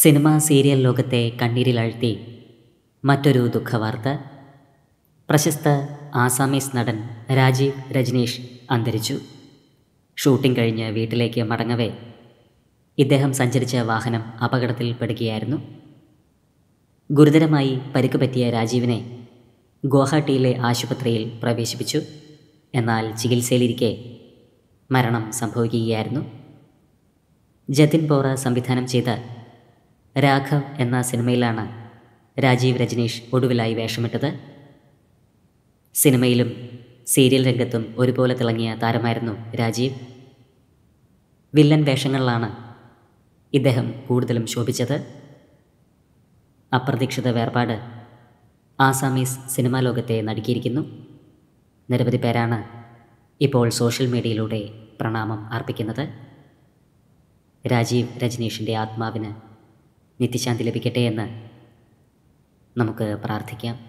cinema serial ലോകത്തെ കണ്ണീരിലാഴ്ത്തി മറ്റൊരു ദുഃഖവാർത്ത പ്രശസ്ത ആസാമീസ് നടൻ രാജീവ് രജനീഷ് അന്തരിച്ചു ഷൂട്ടിംഗ് കഴിഞ്ഞ് വീട്ടിലേക്ക് മടങ്ങവേ ഇദ്ദേഹം സഞ്ചരിച്ച വാഹനം അപകടത്തിൽപ്പെടുകയായിരുന്നു ഗുരുതരമായി പരിക്ക് പറ്റിയ രാജീവിനെ ഗുവാഹട്ടിയിലെ ആശുപത്രിയിൽ പ്രവേശിപ്പിച്ചു എന്നാൽ ചികിത്സയിലിരിക്കെ മരണം സംഭവിക്കുകയായിരുന്നു ജതിൻ ബോറ സംവിധാനം ചെയ്ത രാഘവ് എന്ന സിനിമയിലാണ് രാജീവ് രജനീഷ് ഒടുവിലായി വേഷമിട്ടത് സിനിമയിലും സീരിയൽ രംഗത്തും ഒരുപോലെ തിളങ്ങിയ താരമായിരുന്നു രാജീവ് വില്ലൻ വേഷങ്ങളിലാണ് ഇദ്ദേഹം കൂടുതലും ശോഭിച്ചത് അപ്രതീക്ഷിത വേർപാട് ആസാമീസ് സിനിമാ ലോകത്തെ നടുക്കിയിരിക്കുന്നു നിരവധി പേരാണ് ഇപ്പോൾ സോഷ്യൽ മീഡിയയിലൂടെ പ്രണാമം അർപ്പിക്കുന്നത് രാജീവ് രജനീഷിൻ്റെ ആത്മാവിന് നിത്യശാന്തി ലഭിക്കട്ടെ എന്ന് നമുക്ക് പ്രാർത്ഥിക്കാം